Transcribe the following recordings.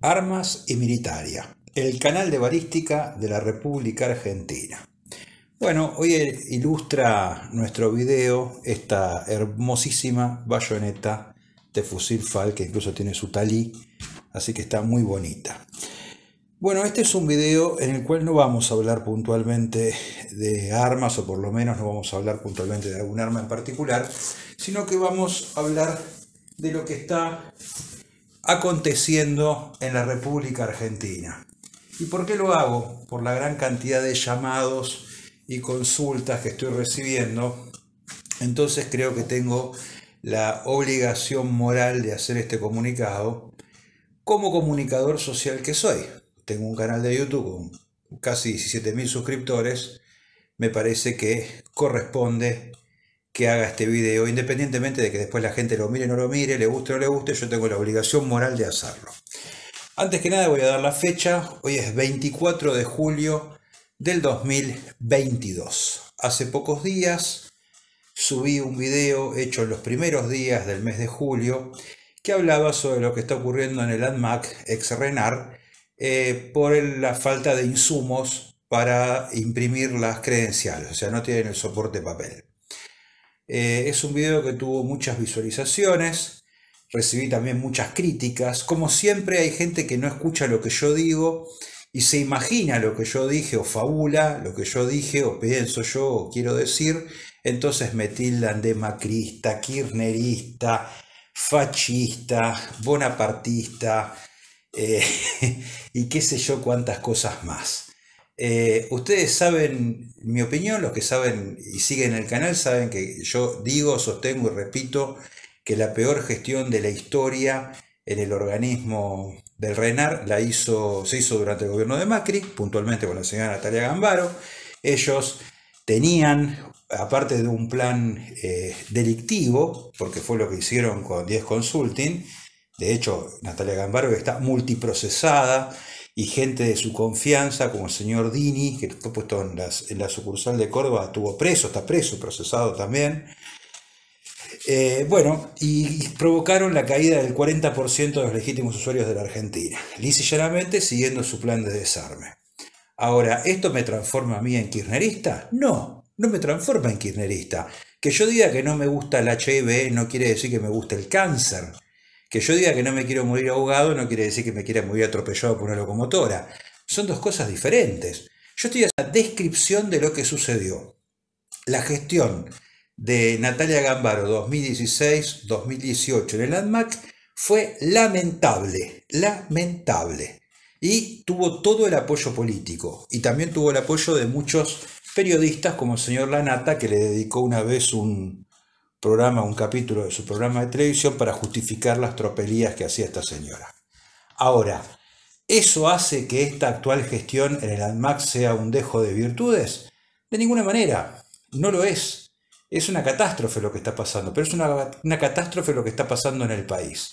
Armas y Militaria, el canal de balística de la República Argentina. Bueno, hoy ilustra nuestro video esta hermosísima bayoneta de fusil FAL que incluso tiene su talí, así que está muy bonita. Bueno, este es un video en el cual no vamos a hablar puntualmente de armas o por lo menos no vamos a hablar puntualmente de algún arma en particular, sino que vamos a hablar de lo que está aconteciendo en la República Argentina. ¿Y por qué lo hago? Por la gran cantidad de llamados y consultas que estoy recibiendo. Entonces creo que tengo la obligación moral de hacer este comunicado como comunicador social que soy. Tengo un canal de YouTube con casi 17.000 suscriptores. Me parece que corresponde que haga este video, independientemente de que después la gente lo mire o no lo mire, le guste o no le guste, yo tengo la obligación moral de hacerlo. Antes que nada voy a dar la fecha, hoy es 24 de julio del 2022. Hace pocos días subí un video hecho en los primeros días del mes de julio que hablaba sobre lo que está ocurriendo en el ANMAC ex-RENAR eh, por la falta de insumos para imprimir las credenciales, o sea, no tienen el soporte papel. Eh, es un video que tuvo muchas visualizaciones, recibí también muchas críticas. Como siempre hay gente que no escucha lo que yo digo y se imagina lo que yo dije o fabula lo que yo dije o pienso yo o quiero decir. Entonces me tildan de macrista, kirchnerista, fascista, bonapartista eh, y qué sé yo cuántas cosas más. Eh, ustedes saben mi opinión, los que saben y siguen el canal saben que yo digo, sostengo y repito que la peor gestión de la historia en el organismo del RENAR la hizo, se hizo durante el gobierno de Macri, puntualmente con la señora Natalia Gambaro. Ellos tenían, aparte de un plan eh, delictivo, porque fue lo que hicieron con 10 Consulting, de hecho Natalia Gambaro está multiprocesada, y gente de su confianza, como el señor Dini, que fue puesto en, la sucursal de Córdoba, estuvo preso, está preso, procesado también. Eh, bueno, y, provocaron la caída del 40% de los legítimos usuarios de la Argentina, lisa llanamente siguiendo su plan de desarme. Ahora, ¿esto me transforma a mí en kirchnerista? No, no me transforma en kirchnerista. Que yo diga que no me gusta el HIV e no quiere decir que me guste el cáncer. Que yo diga que no me quiero morir ahogado no quiere decir que me quiera morir atropellado por una locomotora. Son dos cosas diferentes. Yo estoy a la descripción de lo que sucedió. La gestión de Natalia Gambaro 2016-2018 en el ANMAC fue lamentable, lamentable. Y tuvo todo el apoyo político y también tuvo el apoyo de muchos periodistas como el señor Lanata que le dedicó una vez un, programa, un capítulo de su programa de televisión para justificar las tropelías que hacía esta señora. Ahora, ¿eso hace que esta actual gestión en el ANMAC sea un dejo de virtudes? De ninguna manera, no lo es. Es una catástrofe lo que está pasando, pero es una, catástrofe lo que está pasando en el país.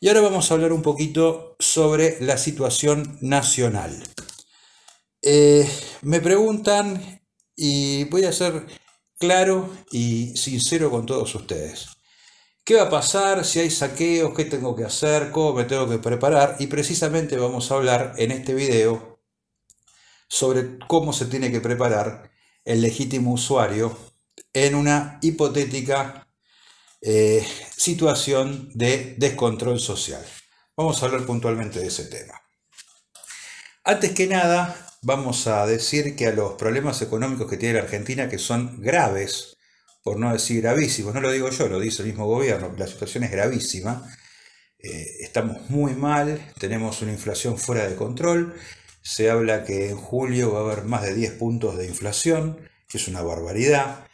Y ahora vamos a hablar un poquito sobre la situación nacional. Eh, me preguntan, y voy a hacer claro y sincero con todos ustedes. ¿Qué va a pasar si hay saqueos? ¿Qué tengo que hacer? ¿Cómo me tengo que preparar? Y precisamente vamos a hablar en este video sobre cómo se tiene que preparar el legítimo usuario en una hipotética eh, situación de descontrol social. Vamos a hablar puntualmente de ese tema. Antes que nada, vamos a decir que a los problemas económicos que tiene la Argentina, que son graves, por no decir gravísimos, no lo digo yo, lo dice el mismo gobierno, la situación es gravísima, eh, estamos muy mal, tenemos una inflación fuera de control, se habla que en julio va a haber más de 10 puntos de inflación, que es una barbaridad,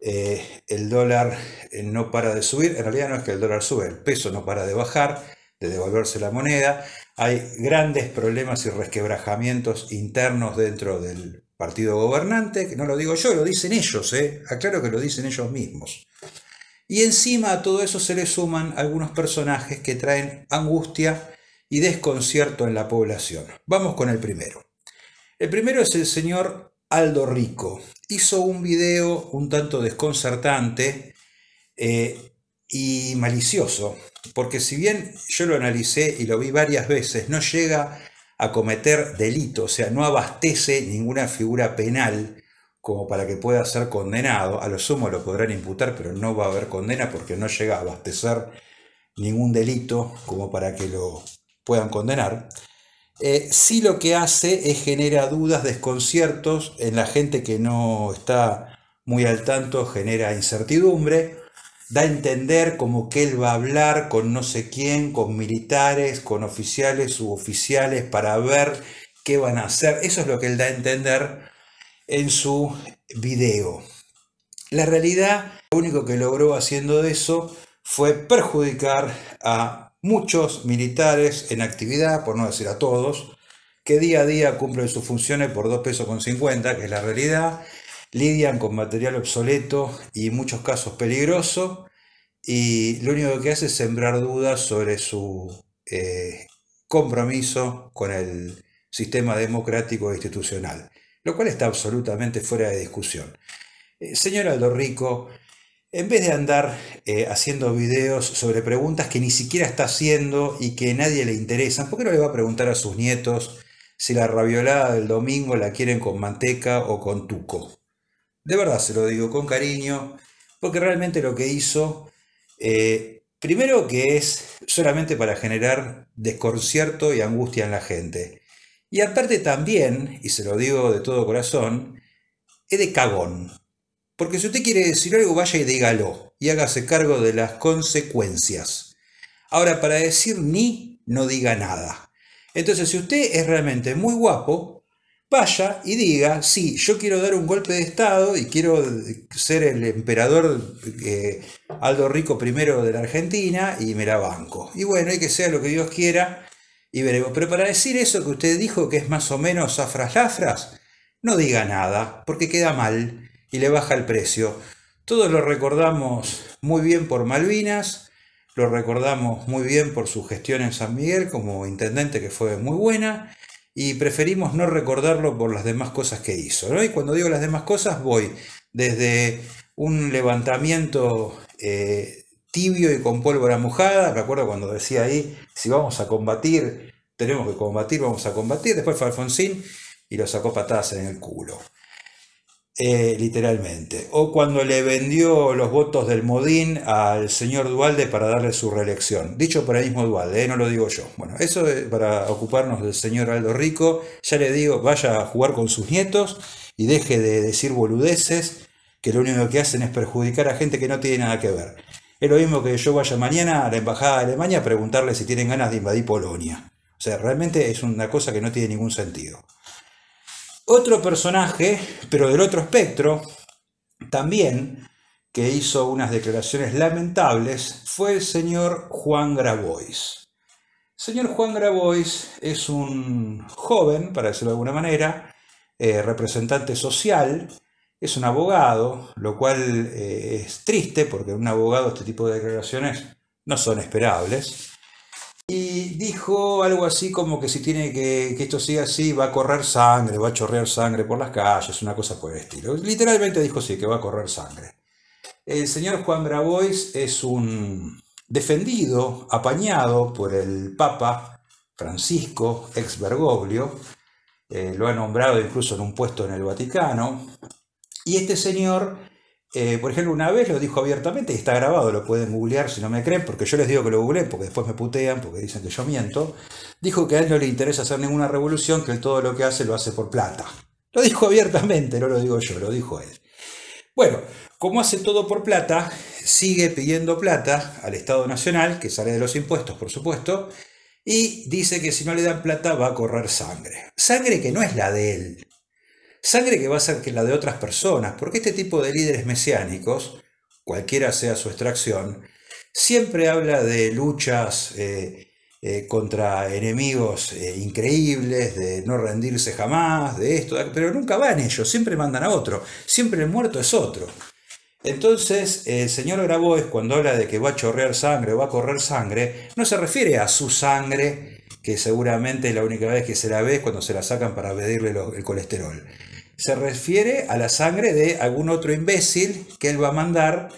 eh, el dólar eh, no para de subir, en realidad no es que el dólar sube, el peso no para de bajar, de devolverse la moneda, hay grandes problemas y resquebrajamientos internos dentro del partido gobernante, que no lo digo yo, lo dicen ellos, ¿eh? aclaro que lo dicen ellos mismos. Y encima a todo eso se le suman algunos personajes que traen angustia y desconcierto en la población. Vamos con el primero. El primero es el señor Aldo Rico. Hizo un video un tanto desconcertante eh, y malicioso porque si bien yo lo analicé y lo vi varias veces, no llega a cometer delito, o sea, no abastece ninguna figura penal como para que pueda ser condenado. A lo sumo lo podrán imputar, pero no va a haber condena porque no llega a abastecer ningún delito como para que lo puedan condenar. Eh, sí lo que hace es genera dudas, desconciertos en la gente que no está muy al tanto, genera incertidumbre da a entender como que él va a hablar con no sé quién, con militares, con oficiales, suboficiales, para ver qué van a hacer. Eso es lo que él da a entender en su video. La realidad, lo único que logró haciendo eso fue perjudicar a muchos militares en actividad, por no decir a todos, que día a día cumplen sus funciones por 2 pesos con 50, que es la realidad, lidian con material obsoleto y en muchos casos peligroso, y lo único que hace es sembrar dudas sobre su eh, compromiso con el sistema democrático e institucional, lo cual está absolutamente fuera de discusión. Eh, señor Aldo Rico, en vez de andar eh, haciendo videos sobre preguntas que ni siquiera está haciendo y que a nadie le interesan, ¿por qué no le va a preguntar a sus nietos si la raviolada del domingo la quieren con manteca o con tuco? De verdad se lo digo con cariño, porque realmente lo que hizo, eh, primero que es solamente para generar desconcierto y angustia en la gente. Y aparte también, y se lo digo de todo corazón, es de cagón. Porque si usted quiere decir algo, vaya y dígalo y hágase cargo de las consecuencias. Ahora, para decir ni, no diga nada. Entonces, si usted es realmente muy guapo, vaya y diga, sí, yo quiero dar un golpe de Estado y quiero ser el emperador eh, Aldo Rico I de la Argentina y me la banco. Y bueno, y que sea lo que Dios quiera y veremos. Pero para decir eso que usted dijo, que es más o menos afras lafras, no diga nada, porque queda mal y le baja el precio. Todos lo recordamos muy bien por Malvinas, lo recordamos muy bien por su gestión en San Miguel como intendente que fue muy buena y preferimos no recordarlo por las demás cosas que hizo. Y cuando digo las demás cosas, voy desde un levantamiento eh, tibio y con pólvora mojada, recuerdo cuando decía ahí, si vamos a combatir, tenemos que combatir, vamos a combatir, después fue Alfonsín y lo sacó patadas en el culo. Eh, literalmente. O cuando le vendió los votos del Modín al señor Dualde para darle su reelección. Dicho por el mismo Dualde, eh, no lo digo yo. Bueno, eso es para ocuparnos del señor Aldo Rico. Ya le digo, vaya a jugar con sus nietos y deje de decir boludeces que lo único que hacen es perjudicar a gente que no tiene nada que ver. Es lo mismo que yo vaya mañana a la Embajada de Alemania a preguntarle si tienen ganas de invadir Polonia. O sea, realmente es una cosa que no tiene ningún sentido. Otro personaje, pero del otro espectro, también que hizo unas declaraciones lamentables, fue el señor Juan Grabois. El señor Juan Grabois es un joven, para decirlo de alguna manera, eh, representante social, es un abogado, lo cual eh, es triste porque un abogado este tipo de declaraciones no son esperables. Y dijo algo así como que si tiene que, que esto siga así, va a correr sangre, va a chorrear sangre por las calles, una cosa por el estilo. Literalmente dijo sí, que va a correr sangre. El señor Juan Grabois es un defendido, apañado por el Papa Francisco, ex Bergoglio, eh, lo ha nombrado incluso en un puesto en el Vaticano, y este señor eh, por ejemplo, una vez lo dijo abiertamente, y está grabado, lo pueden googlear si no me creen, porque yo les digo que lo googleé, porque después me putean, porque dicen que yo miento. Dijo que a él no le interesa hacer ninguna revolución, que todo lo que hace lo hace por plata. Lo dijo abiertamente, no lo digo yo, lo dijo él. Bueno, como hace todo por plata, sigue pidiendo plata al Estado Nacional, que sale de los impuestos, por supuesto, y dice que si no le dan plata va a correr sangre. Sangre que no es la de él, Sangre que va a ser que la de otras personas, porque este tipo de líderes mesiánicos, cualquiera sea su extracción, siempre habla de luchas eh, eh, contra enemigos eh, increíbles, de no rendirse jamás, de esto, pero nunca van ellos, siempre mandan a otro, siempre el muerto es otro. Entonces, el señor Grabois, cuando habla de que va a chorrear sangre o va a correr sangre, no se refiere a su sangre, que seguramente es la única vez que se la ve es cuando se la sacan para pedirle el colesterol se refiere a la sangre de algún otro imbécil que él va a mandar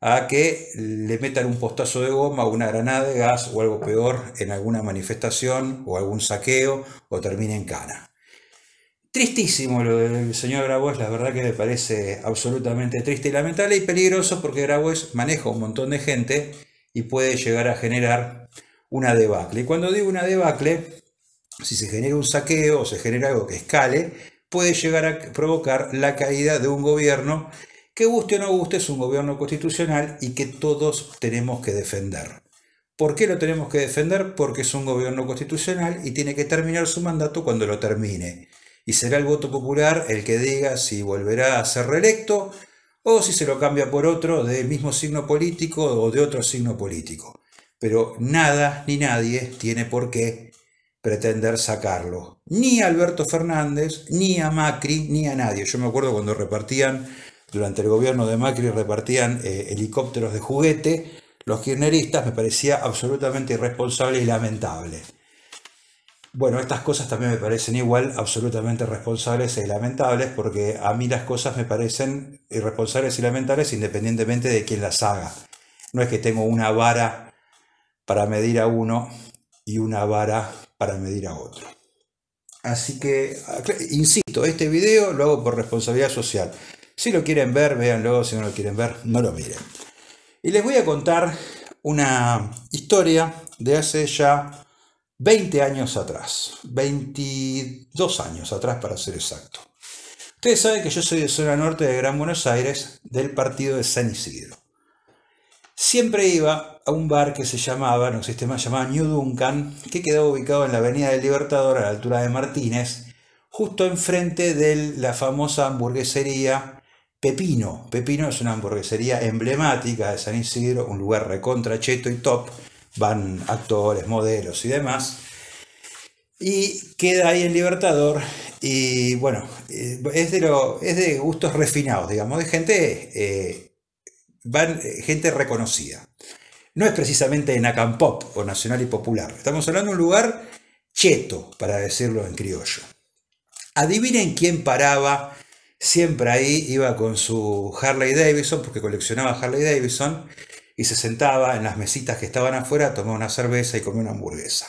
a que le metan un postazo de goma, o una granada de gas o algo peor en alguna manifestación o algún saqueo o termine en cana. Tristísimo lo del señor Grabois, la verdad que me parece absolutamente triste y lamentable y peligroso porque Grabois maneja un montón de gente y puede llegar a generar una debacle. Y cuando digo una debacle, si se genera un saqueo o se genera algo que escale, puede llegar a provocar la caída de un gobierno que guste o no guste es un gobierno constitucional y que todos tenemos que defender. ¿Por qué lo tenemos que defender? Porque es un gobierno constitucional y tiene que terminar su mandato cuando lo termine. Y será el voto popular el que diga si volverá a ser reelecto o si se lo cambia por otro del mismo signo político o de otro signo político. Pero nada ni nadie tiene por qué pretender sacarlo. Ni a Alberto Fernández, ni a Macri, ni a nadie. Yo me acuerdo cuando repartían, durante el gobierno de Macri, repartían eh, helicópteros de juguete, los kirchneristas me parecía absolutamente irresponsable y lamentable. Bueno, estas cosas también me parecen igual absolutamente responsables y e lamentables, porque a mí las cosas me parecen irresponsables y lamentables independientemente de quién las haga. No es que tengo una vara para medir a uno y una vara para medir a otro. Así que, ah, insisto, este video lo hago por responsabilidad social. Si lo quieren ver, véanlo. Si no lo quieren ver, no lo miren. Y les voy a contar una historia de hace ya 20 años atrás. 22 años atrás, para ser exacto. Ustedes saben que yo soy de zona norte de Gran Buenos Aires, del partido de San Isidro siempre iba a un bar que se llamaba, no existe más, llamaba New Duncan, que quedaba ubicado en la Avenida del Libertador a la altura de Martínez, justo enfrente de la famosa hamburguesería Pepino. Pepino es una hamburguesería emblemática de San Isidro, un lugar recontracheto y top, van actores, modelos y demás. Y queda ahí en Libertador y bueno, eh, es de, gustos refinados, digamos, de gente... Eh, van eh, gente reconocida. No es precisamente en Acampop o Nacional y Popular. Estamos hablando de un lugar cheto, para decirlo en criollo. Adivinen quién paraba siempre ahí, iba con su Harley Davidson, porque coleccionaba Harley Davidson, y se sentaba en las mesitas que estaban afuera, tomaba una cerveza y comía una hamburguesa.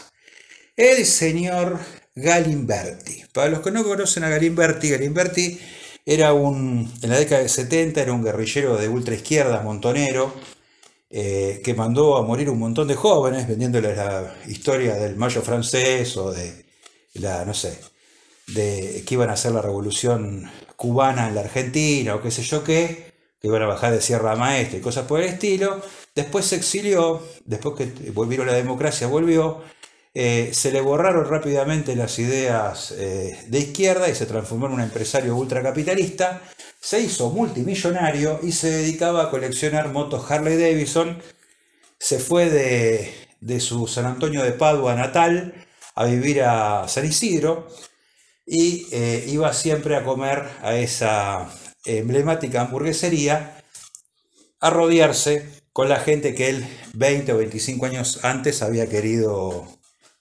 El señor Galimberti. Para los que no conocen a Galimberti, Galimberti era un, en la década de 70 era un guerrillero de izquierda montonero, eh, que mandó a morir un montón de jóvenes vendiéndoles la historia del mayo francés o de la, no sé, de que iban a hacer la revolución cubana en la Argentina o qué sé yo qué, que iban a bajar de Sierra Maestra y cosas por el estilo. Después se exilió, después que volvieron la democracia, volvió eh, se le borraron rápidamente las ideas eh, de izquierda y se transformó en un empresario ultracapitalista. Se hizo multimillonario y se dedicaba a coleccionar motos Harley Davidson. Se fue de, su San Antonio de Padua natal a vivir a San Isidro y eh, iba siempre a comer a esa emblemática hamburguesería, a rodearse con la gente que él 20 o 25 años antes había querido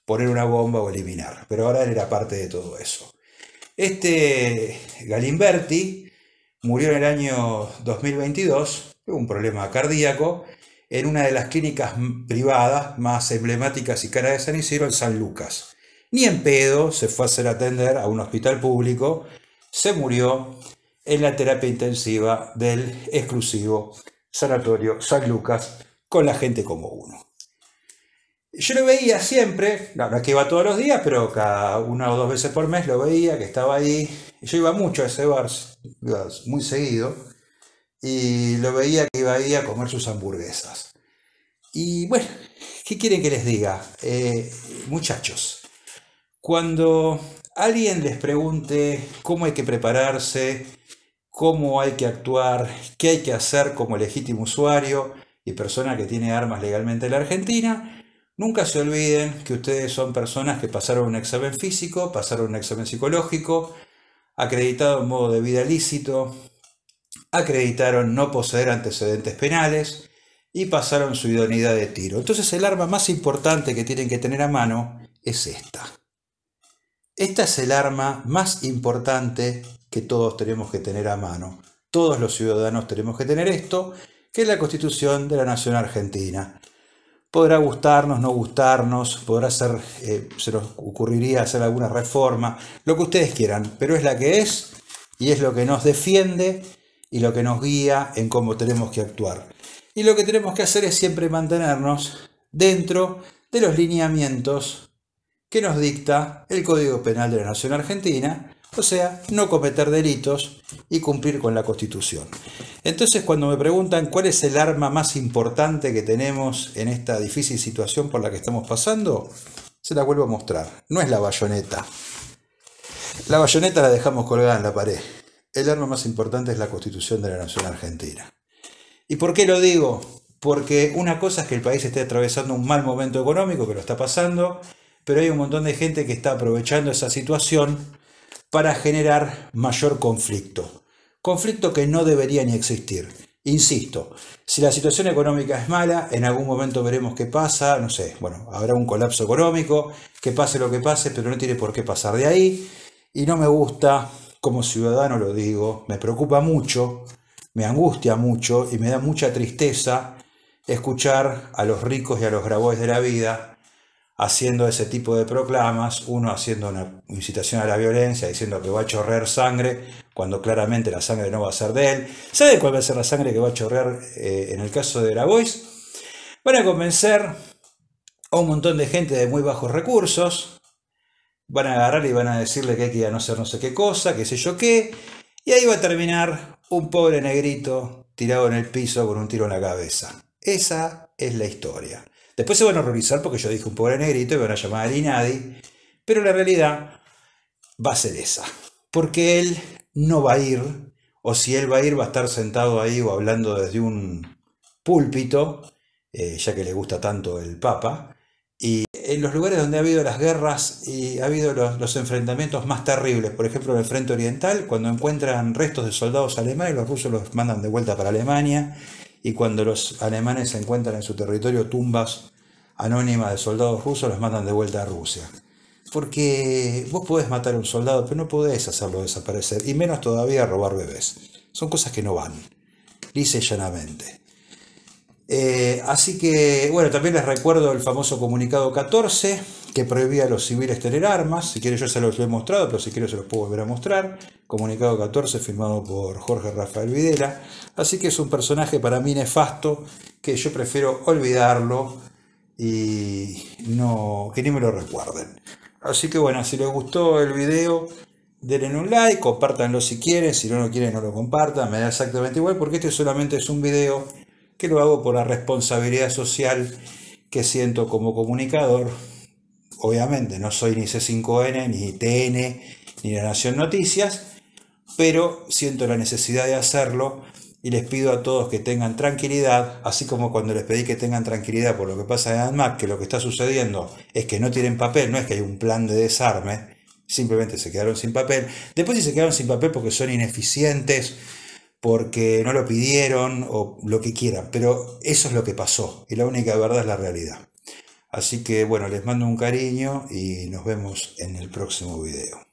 poner una bomba o eliminar. Pero ahora él era parte de todo eso. Este Galimberti murió en el año 2022 un problema cardíaco en una de las clínicas privadas más emblemáticas y cara de San Isidro, en San Lucas. Ni en pedo se fue a hacer atender a un hospital público, se murió en la terapia intensiva del exclusivo Sanatorio San Lucas con la gente como uno. Yo lo veía siempre, no, es que iba todos los días, pero cada una o dos veces por mes lo veía, que estaba ahí. Yo iba mucho a ese bar, muy seguido, y lo veía que iba ahí a comer sus hamburguesas. Y bueno, ¿qué quieren que les diga? Eh, muchachos, cuando alguien les pregunte cómo hay que prepararse, cómo hay que actuar, qué hay que hacer como legítimo usuario y persona que tiene armas legalmente en la Argentina, Nunca se olviden que ustedes son personas que pasaron un examen físico, pasaron un examen psicológico, acreditaron modo de vida lícito, acreditaron no poseer antecedentes penales y pasaron su idoneidad de tiro. Entonces el arma más importante que tienen que tener a mano es esta. Esta es el arma más importante que todos tenemos que tener a mano. Todos los ciudadanos tenemos que tener esto, que es la Constitución de la Nación Argentina. Podrá gustarnos, no gustarnos, podrá ser, eh, se nos ocurriría hacer alguna reforma, lo que ustedes quieran, pero es la que es y es lo que nos defiende y lo que nos guía en cómo tenemos que actuar. Y lo que tenemos que hacer es siempre mantenernos dentro de los lineamientos que nos dicta el Código Penal de la Nación Argentina o sea, no cometer delitos y cumplir con la Constitución. Entonces, cuando me preguntan cuál es el arma más importante que tenemos en esta difícil situación por la que estamos pasando, se la vuelvo a mostrar. No es la bayoneta. La bayoneta la dejamos colgada en la pared. El arma más importante es la Constitución de la Nación Argentina. ¿Y por qué lo digo? Porque una cosa es que el país esté atravesando un mal momento económico, que lo está pasando, pero hay un montón de gente que está aprovechando esa situación para generar mayor conflicto. Conflicto que no debería ni existir. Insisto, si la situación económica es mala, en algún momento veremos qué pasa, no sé, bueno, habrá un colapso económico, que pase lo que pase, pero no tiene por qué pasar de ahí. Y no me gusta, como ciudadano lo digo, me preocupa mucho, me angustia mucho y me da mucha tristeza escuchar a los ricos y a los grabóes de la vida haciendo ese tipo de proclamas, uno haciendo una incitación a la violencia, diciendo que va a chorrear sangre, cuando claramente la sangre no va a ser de él. ¿Sabe cuál va a ser la sangre que va a chorrear eh, en el caso de la Voice? Van a convencer a un montón de gente de muy bajos recursos, van a agarrar y van a decirle que hay que ir a no ser no sé qué cosa, qué sé yo qué, y ahí va a terminar un pobre negrito tirado en el piso con un tiro en la cabeza. Esa es la historia. Después se van a horrorizar porque yo dije un pobre negrito y van a llamar a Inadi. Pero la realidad va a ser esa. Porque él no va a ir, o si él va a ir, va a estar sentado ahí o hablando desde un púlpito, eh, ya que le gusta tanto el Papa. Y en los lugares donde ha habido las guerras y ha habido los, enfrentamientos más terribles, por ejemplo en el Frente Oriental, cuando encuentran restos de soldados alemanes, los rusos los mandan de vuelta para Alemania y cuando los alemanes se encuentran en su territorio tumbas anónimas de soldados rusos, los mandan de vuelta a Rusia. Porque vos podés matar a un soldado, pero no podés hacerlo desaparecer, y menos todavía robar bebés. Son cosas que no van, dice llanamente. Eh, así que, bueno, también les recuerdo el famoso comunicado 14 que prohibía a los civiles tener armas. Si quieren, yo se los he mostrado, pero si quieren, se los puedo volver a mostrar. Comunicado 14 firmado por Jorge Rafael Videla. Así que es un personaje para mí nefasto que yo prefiero olvidarlo y no que ni me lo recuerden. Así que bueno, si les gustó el video, denle un like, compártanlo si quieren, si no lo quieren no lo compartan, me da exactamente igual porque este solamente es un video que lo hago por la responsabilidad social que siento como comunicador. Obviamente no soy ni C5N, ni TN, ni La Nación Noticias, pero siento la necesidad de hacerlo y les pido a todos que tengan tranquilidad, así como cuando les pedí que tengan tranquilidad por lo que pasa en ANMAC, que lo que está sucediendo es que no tienen papel, no es que hay un plan de desarme, simplemente se quedaron sin papel. Después si se quedaron sin papel porque son ineficientes, porque no lo pidieron o lo que quieran, pero eso es lo que pasó y la única verdad es la realidad. Así que bueno, les mando un cariño y nos vemos en el próximo video.